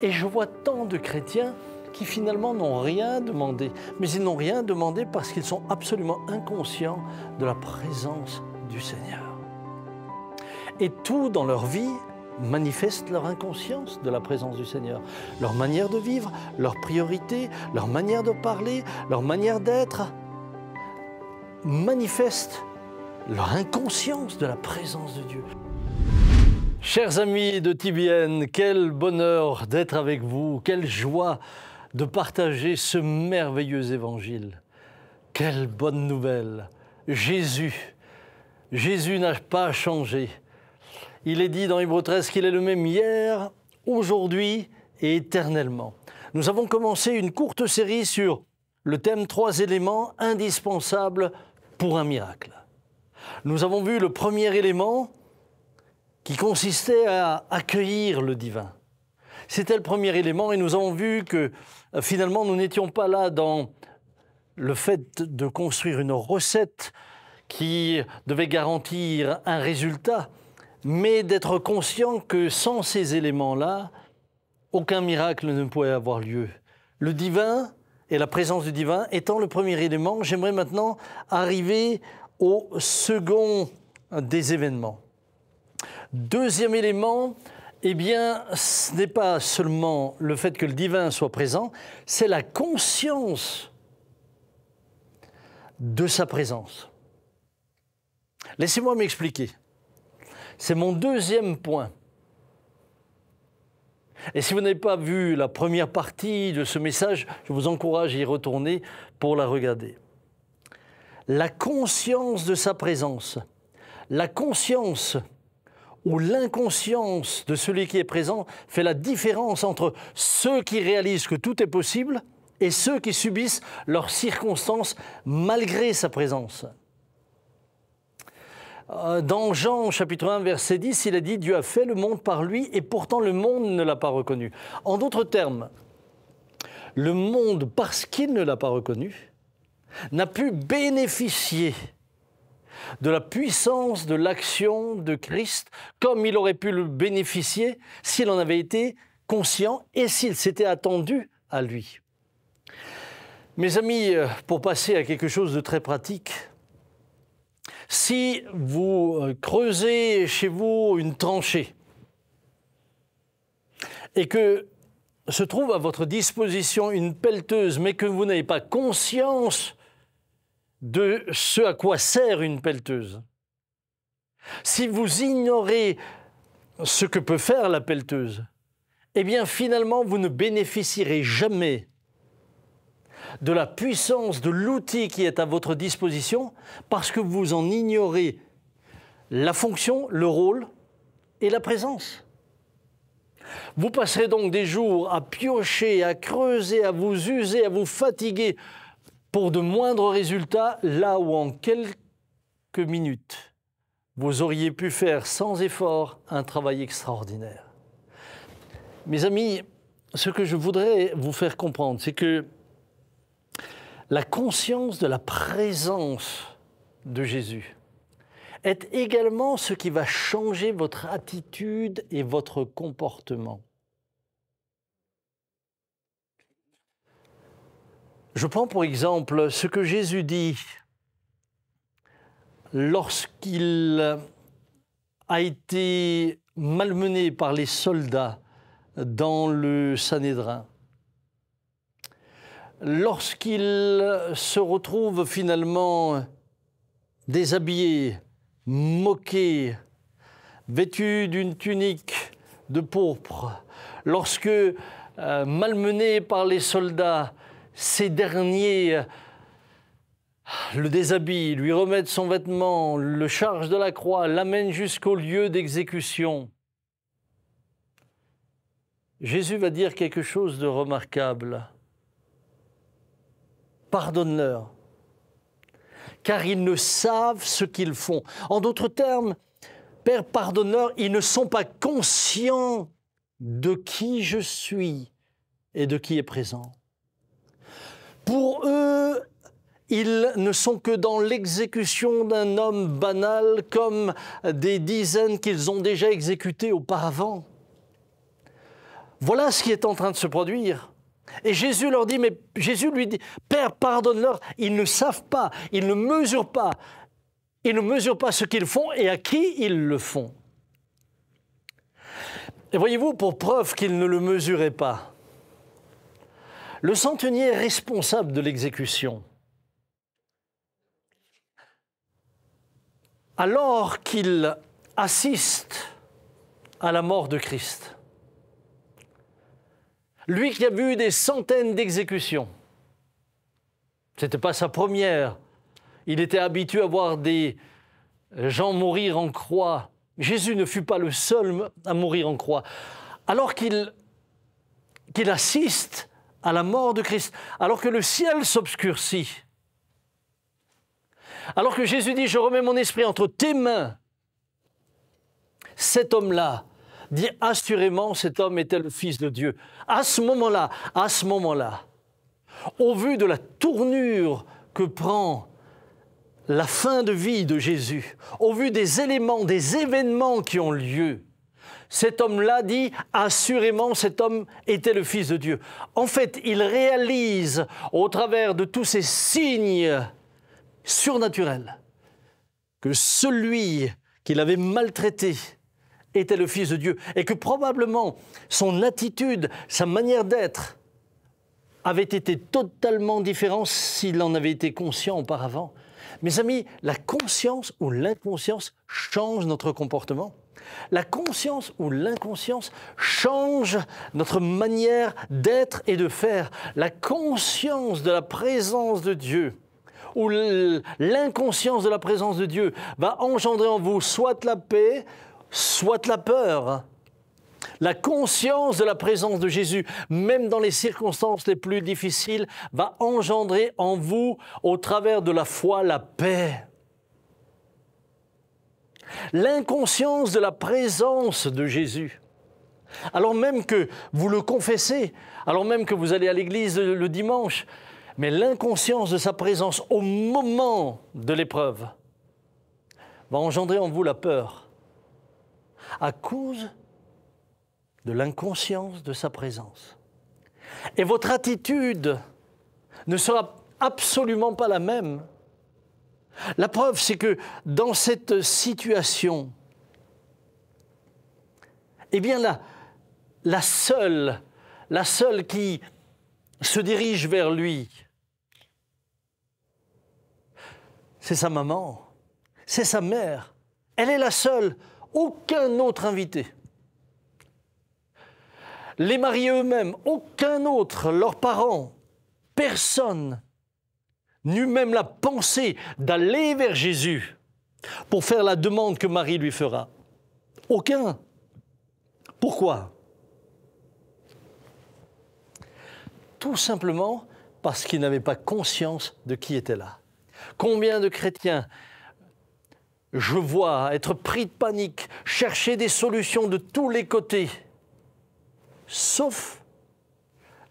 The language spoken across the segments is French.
Et je vois tant de chrétiens qui finalement n'ont rien demandé. Mais ils n'ont rien demandé parce qu'ils sont absolument inconscients de la présence du Seigneur. Et tout dans leur vie manifeste leur inconscience de la présence du Seigneur. Leur manière de vivre, leurs priorités, leur manière de parler, leur manière d'être manifeste leur inconscience de la présence de Dieu. Chers amis de TBN, quel bonheur d'être avec vous, quelle joie de partager ce merveilleux évangile. Quelle bonne nouvelle Jésus, Jésus n'a pas changé. Il est dit dans Hébreu 13 qu'il est le même hier, aujourd'hui et éternellement. Nous avons commencé une courte série sur le thème Trois éléments indispensables pour un miracle. Nous avons vu le premier élément, qui consistait à accueillir le divin. C'était le premier élément et nous avons vu que euh, finalement nous n'étions pas là dans le fait de construire une recette qui devait garantir un résultat, mais d'être conscient que sans ces éléments-là, aucun miracle ne pouvait avoir lieu. Le divin et la présence du divin étant le premier élément, j'aimerais maintenant arriver au second des événements. Deuxième élément, eh bien, ce n'est pas seulement le fait que le divin soit présent, c'est la conscience de sa présence. Laissez-moi m'expliquer. C'est mon deuxième point. Et si vous n'avez pas vu la première partie de ce message, je vous encourage à y retourner pour la regarder. La conscience de sa présence, la conscience où l'inconscience de celui qui est présent fait la différence entre ceux qui réalisent que tout est possible et ceux qui subissent leurs circonstances malgré sa présence. Euh, dans Jean chapitre 1 verset 10, il a dit Dieu a fait le monde par lui et pourtant le monde ne l'a pas reconnu. En d'autres termes, le monde, parce qu'il ne l'a pas reconnu, n'a pu bénéficier de la puissance de l'action de Christ, comme il aurait pu le bénéficier s'il en avait été conscient et s'il s'était attendu à lui. Mes amis, euh, pour passer à quelque chose de très pratique, si vous euh, creusez chez vous une tranchée et que se trouve à votre disposition une pelleteuse, mais que vous n'avez pas conscience de ce à quoi sert une pelleteuse. Si vous ignorez ce que peut faire la pelleteuse, eh bien finalement vous ne bénéficierez jamais de la puissance de l'outil qui est à votre disposition parce que vous en ignorez la fonction, le rôle et la présence. Vous passerez donc des jours à piocher, à creuser, à vous user, à vous fatiguer pour de moindres résultats là où en quelques minutes vous auriez pu faire sans effort un travail extraordinaire. Mes amis, ce que je voudrais vous faire comprendre, c'est que la conscience de la présence de Jésus est également ce qui va changer votre attitude et votre comportement. Je prends pour exemple ce que Jésus dit lorsqu'il a été malmené par les soldats dans le Sanhédrin. Lorsqu'il se retrouve finalement déshabillé, moqué, vêtu d'une tunique de pourpre, lorsque euh, malmené par les soldats, ces derniers euh, le déshabillent, lui remettent son vêtement, le chargent de la croix, l'amènent jusqu'au lieu d'exécution. Jésus va dire quelque chose de remarquable. Pardonne-leur, car ils ne savent ce qu'ils font. En d'autres termes, Père pardonneur, ils ne sont pas conscients de qui je suis et de qui est présent. Pour eux, ils ne sont que dans l'exécution d'un homme banal comme des dizaines qu'ils ont déjà exécutés auparavant. Voilà ce qui est en train de se produire. Et Jésus leur dit, mais Jésus lui dit, Père, pardonne-leur, ils ne savent pas, ils ne mesurent pas, ils ne mesurent pas ce qu'ils font et à qui ils le font. Et voyez-vous, pour preuve qu'ils ne le mesuraient pas, le centenier responsable de l'exécution. Alors qu'il assiste à la mort de Christ, lui qui a vu des centaines d'exécutions, ce n'était pas sa première, il était habitué à voir des gens mourir en croix. Jésus ne fut pas le seul à mourir en croix. Alors qu'il assiste à la mort de Christ, alors que le ciel s'obscurcit, alors que Jésus dit, je remets mon esprit entre tes mains, cet homme-là dit assurément, cet homme était le Fils de Dieu. À ce moment-là, à ce moment-là, au vu de la tournure que prend la fin de vie de Jésus, au vu des éléments, des événements qui ont lieu, cet homme-là dit assurément cet homme était le Fils de Dieu. En fait, il réalise au travers de tous ces signes surnaturels que celui qu'il avait maltraité était le Fils de Dieu et que probablement son attitude, sa manière d'être avait été totalement différente s'il en avait été conscient auparavant. Mes amis, la conscience ou l'inconscience change notre comportement. La conscience ou l'inconscience change notre manière d'être et de faire. La conscience de la présence de Dieu ou l'inconscience de la présence de Dieu va engendrer en vous soit la paix, soit la peur. La conscience de la présence de Jésus, même dans les circonstances les plus difficiles, va engendrer en vous, au travers de la foi, la paix l'inconscience de la présence de Jésus. Alors même que vous le confessez, alors même que vous allez à l'église le dimanche, mais l'inconscience de sa présence au moment de l'épreuve va engendrer en vous la peur à cause de l'inconscience de sa présence. Et votre attitude ne sera absolument pas la même la preuve, c'est que dans cette situation, eh bien la, seule, la seule qui se dirige vers lui, c'est sa maman, c'est sa mère. Elle est la seule, aucun autre invité. Les mariés eux-mêmes, aucun autre, leurs parents, personne n'eut même la pensée d'aller vers Jésus pour faire la demande que Marie lui fera. Aucun. Pourquoi Tout simplement parce qu'il n'avait pas conscience de qui était là. Combien de chrétiens je vois être pris de panique, chercher des solutions de tous les côtés, sauf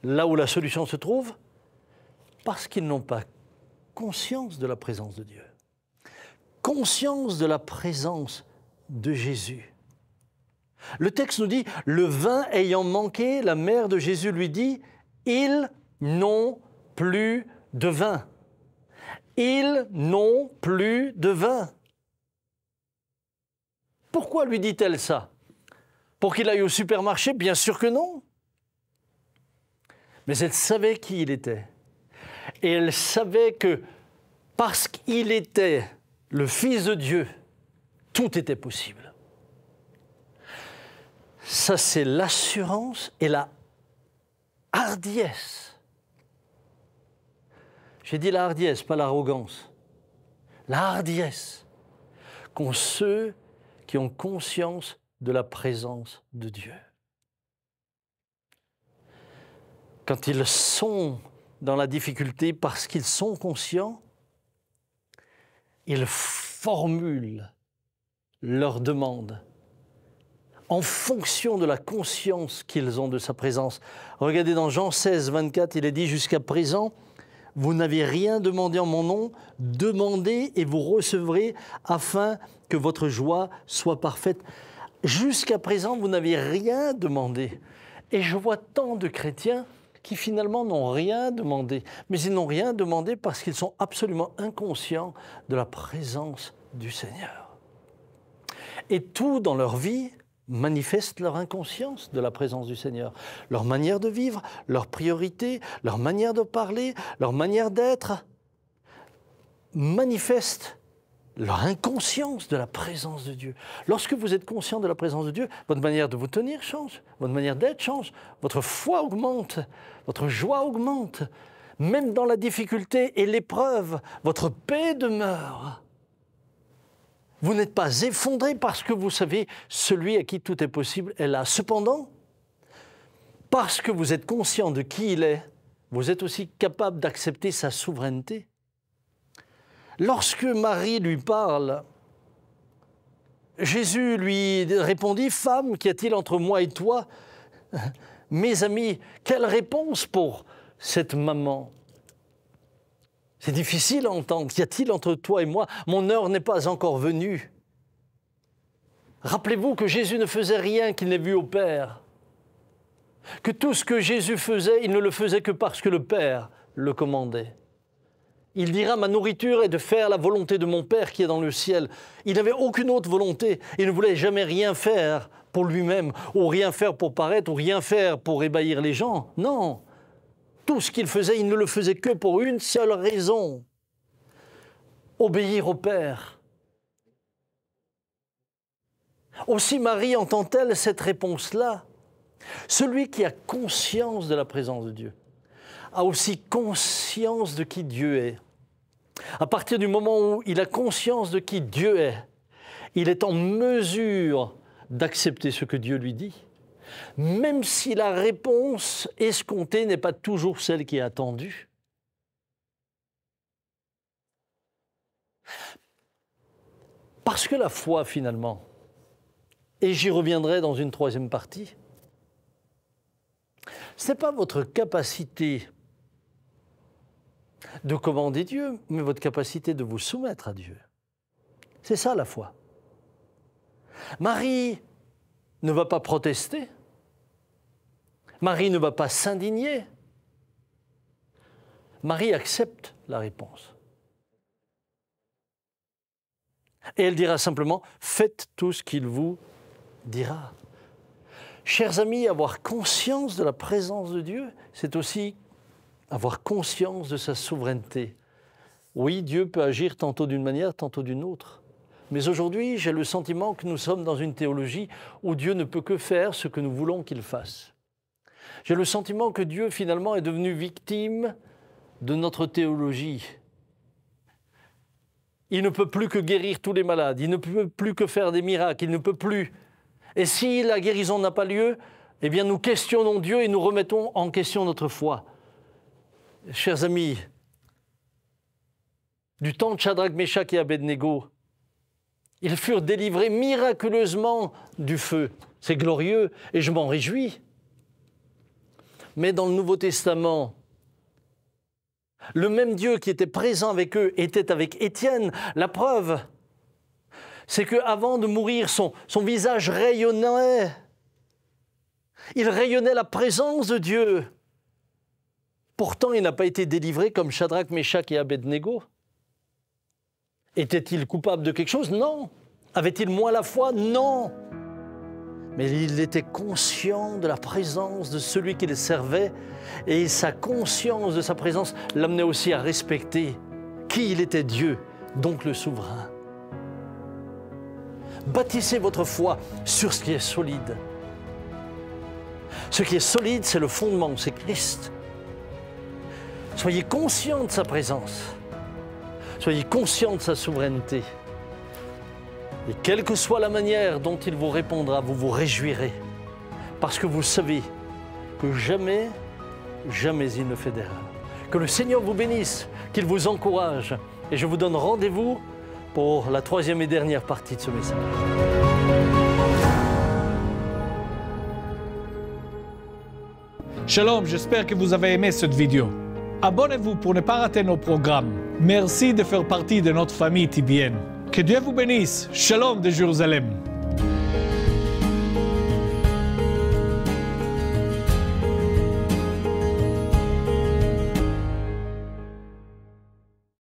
là où la solution se trouve, parce qu'ils n'ont pas conscience de la présence de Dieu, conscience de la présence de Jésus. Le texte nous dit, le vin ayant manqué, la mère de Jésus lui dit, ils n'ont plus de vin. Ils n'ont plus de vin. Pourquoi lui dit-elle ça Pour qu'il aille au supermarché Bien sûr que non. Mais elle savait qui il était. Et elle savait que parce qu'il était le Fils de Dieu, tout était possible. Ça, c'est l'assurance et la hardiesse. J'ai dit la hardiesse, pas l'arrogance. La hardiesse qu'ont ceux qui ont conscience de la présence de Dieu. Quand ils sont dans la difficulté parce qu'ils sont conscients, ils formulent leur demande en fonction de la conscience qu'ils ont de sa présence. Regardez dans Jean 16, 24, il est dit jusqu'à présent, vous n'avez rien demandé en mon nom, demandez et vous recevrez afin que votre joie soit parfaite. Jusqu'à présent, vous n'avez rien demandé. Et je vois tant de chrétiens qui finalement n'ont rien demandé. Mais ils n'ont rien demandé parce qu'ils sont absolument inconscients de la présence du Seigneur. Et tout dans leur vie manifeste leur inconscience de la présence du Seigneur. Leur manière de vivre, leurs priorités, leur manière de parler, leur manière d'être manifeste leur inconscience de la présence de Dieu. Lorsque vous êtes conscient de la présence de Dieu, votre manière de vous tenir change, votre manière d'être change, votre foi augmente, votre joie augmente. Même dans la difficulté et l'épreuve, votre paix demeure. Vous n'êtes pas effondré parce que vous savez, celui à qui tout est possible est là. Cependant, parce que vous êtes conscient de qui il est, vous êtes aussi capable d'accepter sa souveraineté. Lorsque Marie lui parle, Jésus lui répondit, Femme, qu'y a-t-il entre moi et toi Mes amis, quelle réponse pour cette maman C'est difficile à entendre. Qu'y a-t-il entre toi et moi Mon heure n'est pas encore venue. Rappelez-vous que Jésus ne faisait rien qu'il n'ait vu au Père. Que tout ce que Jésus faisait, il ne le faisait que parce que le Père le commandait. Il dira Ma nourriture est de faire la volonté de mon Père qui est dans le ciel. Il n'avait aucune autre volonté. Il ne voulait jamais rien faire pour lui-même, ou rien faire pour paraître, ou rien faire pour ébahir les gens. Non. Tout ce qu'il faisait, il ne le faisait que pour une seule raison obéir au Père. Aussi Marie entend-elle cette réponse-là Celui qui a conscience de la présence de Dieu a aussi conscience de qui Dieu est. À partir du moment où il a conscience de qui Dieu est, il est en mesure d'accepter ce que Dieu lui dit, même si la réponse escomptée n'est pas toujours celle qui est attendue. Parce que la foi, finalement, et j'y reviendrai dans une troisième partie, ce n'est pas votre capacité de commander Dieu, mais votre capacité de vous soumettre à Dieu. C'est ça la foi. Marie ne va pas protester. Marie ne va pas s'indigner. Marie accepte la réponse. Et elle dira simplement, faites tout ce qu'il vous dira. Chers amis, avoir conscience de la présence de Dieu, c'est aussi avoir conscience de sa souveraineté. Oui, Dieu peut agir tantôt d'une manière, tantôt d'une autre. Mais aujourd'hui, j'ai le sentiment que nous sommes dans une théologie où Dieu ne peut que faire ce que nous voulons qu'il fasse. J'ai le sentiment que Dieu finalement est devenu victime de notre théologie. Il ne peut plus que guérir tous les malades, il ne peut plus que faire des miracles, il ne peut plus. Et si la guérison n'a pas lieu, eh bien nous questionnons Dieu et nous remettons en question notre foi chers amis, du temps de Chadrag, Meshach et Abednego, ils furent délivrés miraculeusement du feu. C'est glorieux et je m'en réjouis. Mais dans le Nouveau Testament, le même Dieu qui était présent avec eux était avec Étienne. La preuve, c'est qu'avant de mourir, son visage rayonnait. Il rayonnait la présence de Dieu. Pourtant, il n'a pas été délivré comme Shadrach, Meshach et Abednego. Était-il coupable de quelque chose Non. Avait-il moins la foi Non. Mais il était conscient de la présence de celui qui le servait et sa conscience de sa présence l'amenait aussi à respecter qui il était Dieu, donc le souverain. Bâtissez votre foi sur ce qui est solide. Ce qui est solide, c'est le fondement, c'est Christ. Soyez conscient de sa présence. Soyez conscient de sa souveraineté. Et quelle que soit la manière dont il vous répondra, vous vous réjouirez. Parce que vous savez que jamais, jamais il ne fait d'erreur. Que le Seigneur vous bénisse, qu'il vous encourage. Et je vous donne rendez-vous pour la troisième et dernière partie de ce message. Shalom, j'espère que vous avez aimé cette vidéo. Abonnez-vous pour ne pas rater nos programmes. Merci de faire partie de notre famille tibienne. Que Dieu vous bénisse. Shalom de Jérusalem.